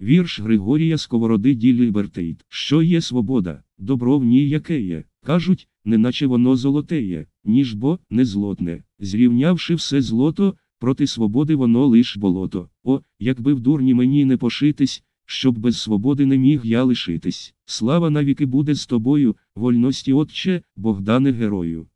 Вірш Григорія Сковороди Ді Лібертейт. Що є свобода, добро в ній яке є, кажуть, неначе воно золотеє, ніж бо не злотне. Зрівнявши все злото, проти свободи воно лиш болото. О, якби в дурні мені не пошитись, щоб без свободи не міг я лишитись. Слава навіки буде з тобою, вольності, Отче, Богдане, герою.